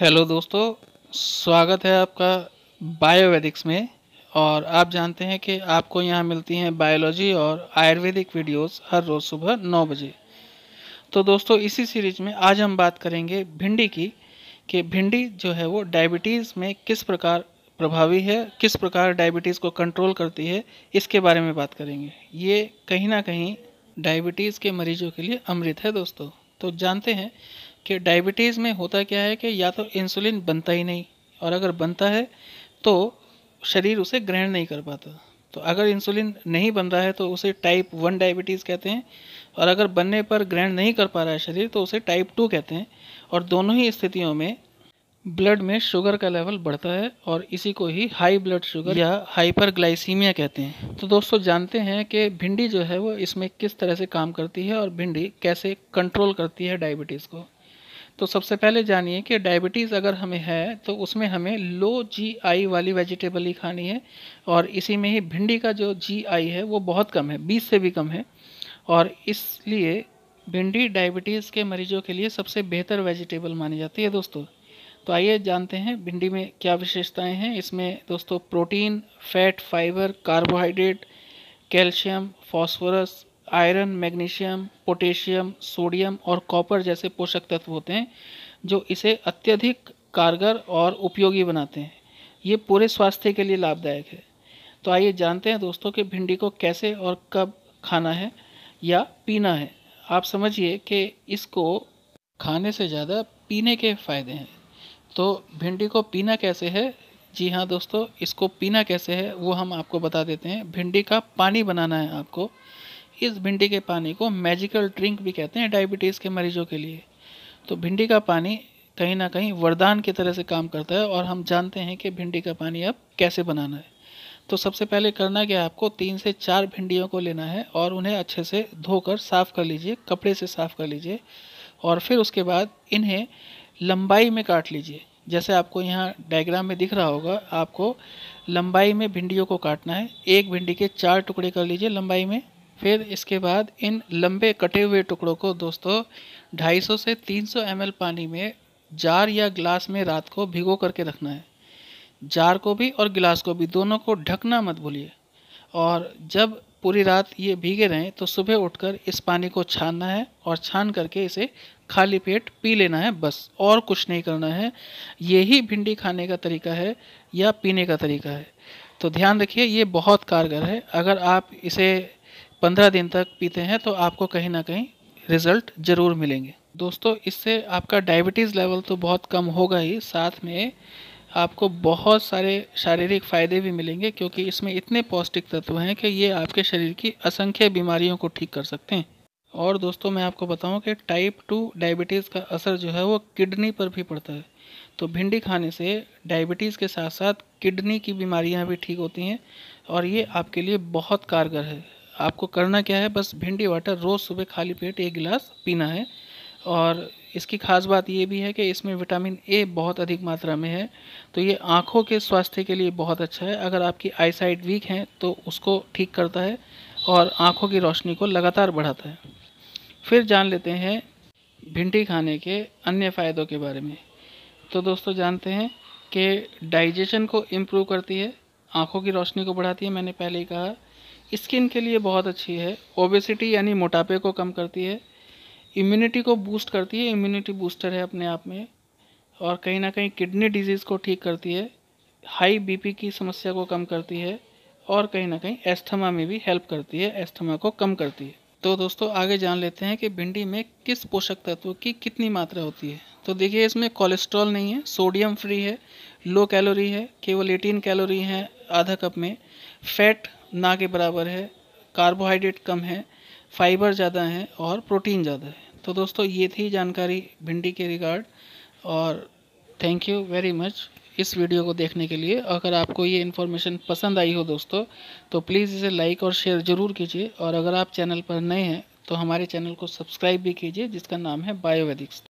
hello दोस्तों स्वागत है आपका बायोवेदिक्स में और आप जानते हैं कि आपको यहाँ मिलती हैं बायोलॉजी और आयुर्वेदिक वीडियोस हर रोज़ सुबह नौ बजे तो दोस्तों इसी सीरीज में आज हम बात करेंगे भिंडी की कि भिंडी जो है वो डायबिटीज़ में किस प्रकार प्रभावी है किस प्रकार डायबिटीज़ को कंट्रोल करती है इसके बारे में बात करेंगे ये कहीं ना कहीं डायबिटीज़ के मरीजों के लिए अमृत है दोस्तों तो जानते हैं कि डायबिटीज़ में होता क्या है कि या तो इंसुलिन बनता ही नहीं और अगर बनता है तो शरीर उसे ग्रहण नहीं कर पाता तो अगर इंसुलिन नहीं बन रहा है तो उसे टाइप वन डायबिटीज़ कहते हैं और अगर बनने पर ग्रहण नहीं कर पा रहा है शरीर तो उसे टाइप टू कहते हैं और दोनों ही स्थितियों में ब्लड में शुगर का लेवल बढ़ता है और इसी को ही हाई ब्लड शुगर या हाइपरग्लाइसीमिया कहते हैं तो दोस्तों जानते हैं कि भिंडी जो है वो इसमें किस तरह से काम करती है और भिंडी कैसे कंट्रोल करती है डायबिटीज़ को तो सबसे पहले जानिए कि डायबिटीज़ अगर हमें है तो उसमें हमें लो जी आई वाली वेजिटेबल ही खानी है और इसी में ही भिंडी का जो जी आई है वो बहुत कम है बीस से भी कम है और इसलिए भिंडी डायबिटीज़ के मरीजों के लिए सबसे बेहतर वेजिटेबल मानी जाती है दोस्तों तो आइए जानते हैं भिंडी में क्या विशेषताएं हैं इसमें दोस्तों protein fat fibre carbohydrate calcium phosphorus iron magnesium potassium sodium और कॉपर जैसे पोषक तत्व होते हैं जो इसे अत्यधिक कारगर और उपयोगी बनाते हैं ये पूरे स्वास्थ्य के लिए लाभदायक है तो आइए जानते हैं दोस्तों कि भिंडी को कैसे और कब खाना है या पीना है आप समझिए कि इसको खाने से ज़्यादा पीने के फ़ायदे हैं तो भिंडी को पीना कैसे है जी हाँ दोस्तों इसको पीना कैसे है वो हम आपको बता देते हैं भिंडी का पानी बनाना है आपको इस भिंडी के पानी को मैजिकल ड्रिंक भी कहते हैं डायबिटीज़ के मरीजों के लिए तो भिंडी का पानी कहीं ना कहीं वरदान की तरह से काम करता है और हम जानते हैं कि भिंडी का पानी अब कैसे बनाना है तो सबसे पहले करना क्या है आपको तीन से चार भिंडियों को लेना है और उन्हें अच्छे से धोकर साफ़ कर लीजिए कपड़े से साफ़ कर लीजिए और फिर उसके बाद इन्हें लंबाई में काट लीजिए जैसे आपको यहाँ डायग्राम में दिख रहा होगा आपको लंबाई में भिंडियों को काटना है एक भिंडी के चार टुकड़े कर लीजिए लंबाई में फिर इसके बाद इन लंबे कटे हुए टुकड़ों को दोस्तों 250 से 300 सौ पानी में जार या गिलास में रात को भिगो करके रखना है जार को भी और गिलास को भी दोनों को ढकना मत भूलिए और जब पूरी रात ये भीगे रहें तो सुबह उठकर इस पानी को छानना है और छान करके इसे खाली पेट पी लेना है बस और कुछ नहीं करना है यही भिंडी खाने का तरीका है या पीने का तरीका है तो ध्यान रखिए ये बहुत कारगर है अगर आप इसे पंद्रह दिन तक पीते हैं तो आपको कहीं ना कहीं रिज़ल्ट ज़रूर मिलेंगे दोस्तों इससे आपका डायबिटीज़ लेवल तो बहुत कम होगा ही साथ में आपको बहुत सारे शारीरिक फ़ायदे भी मिलेंगे क्योंकि इसमें इतने पौष्टिक तत्व हैं कि ये आपके शरीर की असंख्य बीमारियों को ठीक कर सकते हैं और दोस्तों मैं आपको बताऊं कि टाइप टू डायबिटीज़ का असर जो है वो किडनी पर भी पड़ता है तो भिंडी खाने से डायबिटीज़ के साथ साथ किडनी की बीमारियाँ भी ठीक होती हैं और ये आपके लिए बहुत कारगर है आपको करना क्या है बस भिंडी वाटर रोज़ सुबह खाली पेट एक गिलास पीना है और इसकी खास बात ये भी है कि इसमें विटामिन ए बहुत अधिक मात्रा में है तो ये आँखों के स्वास्थ्य के लिए बहुत अच्छा है अगर आपकी आईसाइट वीक है तो उसको ठीक करता है और आँखों की रोशनी को लगातार बढ़ाता है फिर जान लेते हैं भिंडी खाने के अन्य फ़ायदों के बारे में तो दोस्तों जानते हैं कि डाइजेशन को इम्प्रूव करती है आँखों की रोशनी को बढ़ाती है मैंने पहले ही कहा स्किन के लिए बहुत अच्छी है ओबेसिटी यानी मोटापे को कम करती है इम्यूनिटी को बूस्ट करती है इम्यूनिटी बूस्टर है अपने आप में और कहीं ना कहीं किडनी डिजीज़ को ठीक करती है हाई बीपी की समस्या को कम करती है और कहीं ना कहीं एस्थमा में भी हेल्प करती है एस्थमा को कम करती है तो दोस्तों आगे जान लेते हैं कि भिंडी में किस पोषक तत्व की कितनी मात्रा होती है तो देखिए इसमें कोलेस्ट्रॉल नहीं है सोडियम फ्री है लो कैलोरी है केवल 18 कैलोरी है आधा कप में फैट ना के बराबर है कार्बोहाइड्रेट कम है फाइबर ज़्यादा है और प्रोटीन ज़्यादा है तो दोस्तों ये थी जानकारी भिंडी के रिगार्ड और थैंक यू वेरी मच इस वीडियो को देखने के लिए अगर आपको ये इन्फॉर्मेशन पसंद आई हो दोस्तों तो प्लीज़ इसे लाइक और शेयर ज़रूर कीजिए और अगर आप चैनल पर नए हैं तो हमारे चैनल को सब्सक्राइब भी कीजिए जिसका नाम है बायोवेदिक्स